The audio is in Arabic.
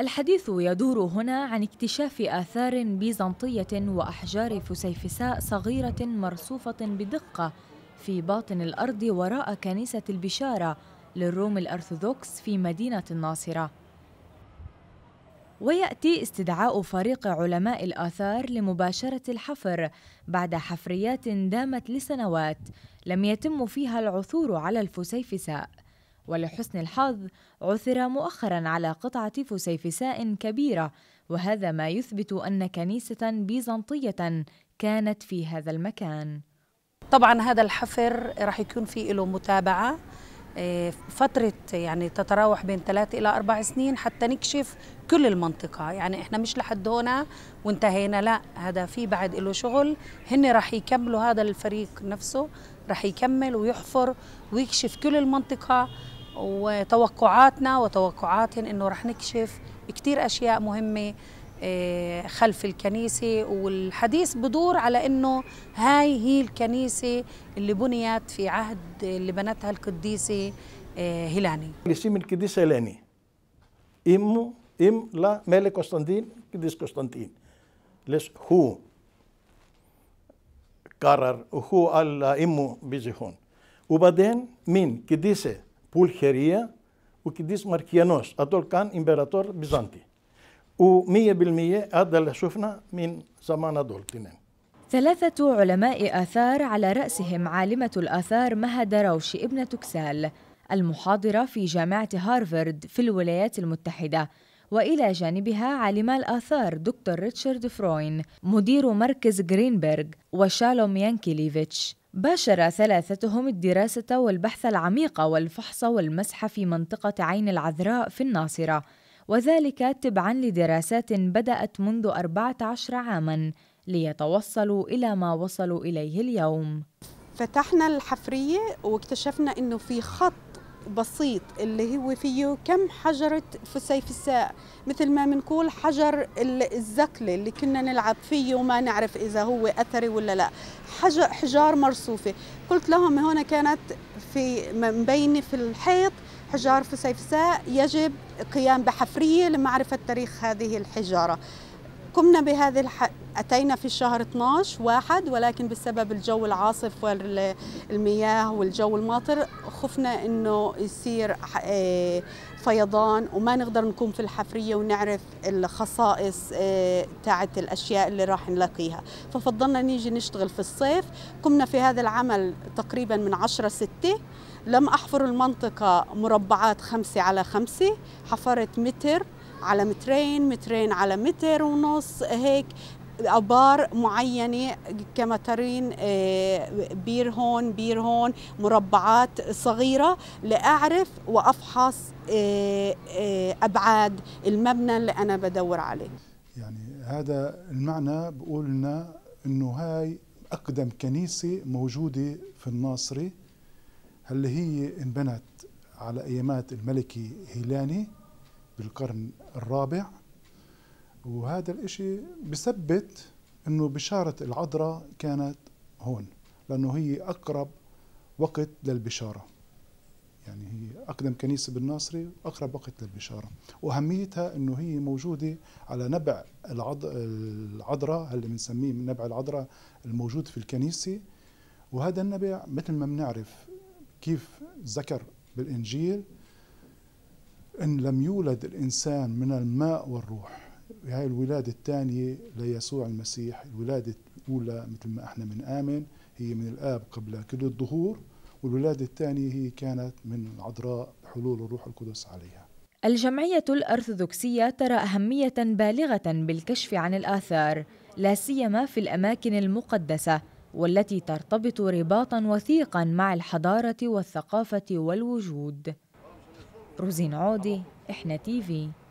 الحديث يدور هنا عن اكتشاف آثار بيزنطية وأحجار فسيفساء صغيرة مرصوفة بدقة في باطن الأرض وراء كنيسة البشارة للروم الأرثوذكس في مدينة الناصرة ويأتي استدعاء فريق علماء الآثار لمباشرة الحفر بعد حفريات دامت لسنوات لم يتم فيها العثور على الفسيفساء ولحسن الحظ عثر مؤخرا على قطعة فسيفساء كبيرة وهذا ما يثبت أن كنيسة بيزنطية كانت في هذا المكان طبعا هذا الحفر راح يكون في له متابعة إيه، فترة يعني تتراوح بين ثلاث إلى أربع سنين حتى نكشف كل المنطقة يعني إحنا مش لحد هنا وانتهينا لا هذا في بعد له شغل هن راح يكملوا هذا الفريق نفسه راح يكمل ويحفر ويكشف كل المنطقة وتوقعاتنا وتوقعاتهم انه رح نكشف كثير اشياء مهمه آه، خلف الكنيسة والحديث بدور على أنه هاي هي الكنيسة اللي بنيت في عهد اللي بنتها القديسة آه، هيلاني اسم القديسه هيلاني إمه إم لا ملك قسطنطين قديس قسطنطين ليش هو قرر وهو قال لامه بيجي هون وبعدين مين قديسة Πουλχερία, ο Κιντής Μαρκιανός, ατολκάν Ιμπερατόρ Μπιζάντη. ومية بالمية هذا اللي شفنا من زمان هدول تنين ثلاثة علماء آثار على رأسهم عالمة الآثار مها روش ابنة تكسال المحاضرة في جامعة هارفارد في الولايات المتحدة وإلى جانبها عالم الآثار دكتور ريتشارد فروين مدير مركز غرينبرغ وشالوم يانكيليفيتش باشر ثلاثتهم الدراسة والبحث العميق والفحص والمسح في منطقة عين العذراء في الناصرة وذلك تبعا لدراسات بدأت منذ 14 عاما ليتوصلوا إلى ما وصلوا إليه اليوم فتحنا الحفرية واكتشفنا أنه في خط بسيط اللي هو فيه كم حجرة فسيفساء مثل ما بنقول حجر الزكلة اللي كنا نلعب فيه وما نعرف إذا هو أثري ولا لا حجر حجار مرصوفة قلت لهم هنا كانت في مبينة في الحيط حجار فسيفساء يجب قيام بحفرية لمعرفة تاريخ هذه الحجارة قمنا بهذه الح... أتينا في الشهر 12 واحد ولكن بسبب الجو العاصف والمياه والجو الماطر خفنا انه يصير آه، فيضان وما نقدر نكون في الحفريه ونعرف الخصائص آه، تاعت الاشياء اللي راح نلاقيها ففضلنا نيجي نشتغل في الصيف قمنا في هذا العمل تقريبا من 10 6 لم احفر المنطقه مربعات 5 على 5 حفرت متر على مترين مترين على متر ونص هيك ابار معينه كما ترين آه، بير هون بير هون مربعات صغيره لاعرف وافحص آه، آه، ابعاد المبنى اللي انا بدور عليه يعني هذا المعنى بقول لنا انه هاي اقدم كنيسه موجوده في الناصري اللي هي انبنت على ايامات الملكي هيلاني بالقرن الرابع وهذا الإشي بثبت أنه بشارة العذراء كانت هون لأنه هي أقرب وقت للبشارة يعني هي أقدم كنيسة بالناصري أقرب وقت للبشارة وأهميتها أنه هي موجودة على نبع العذراء اللي بنسميه نبع العذراء الموجود في الكنيسة وهذا النبع مثل ما بنعرف كيف ذكر بالإنجيل إن لم يولد الإنسان من الماء والروح هاي يعني الولادة الثانية ليسوع المسيح الولادة الأولى مثل ما احنا بنآمن هي من الآب قبل كل الظهور والولادة الثانية هي كانت من العذراء حلول الروح القدس عليها الجمعية الأرثوذكسية ترى أهمية بالغة بالكشف عن الآثار لا سيما في الأماكن المقدسة والتي ترتبط رباطا وثيقا مع الحضارة والثقافة والوجود روزين عودي إحنا تيفي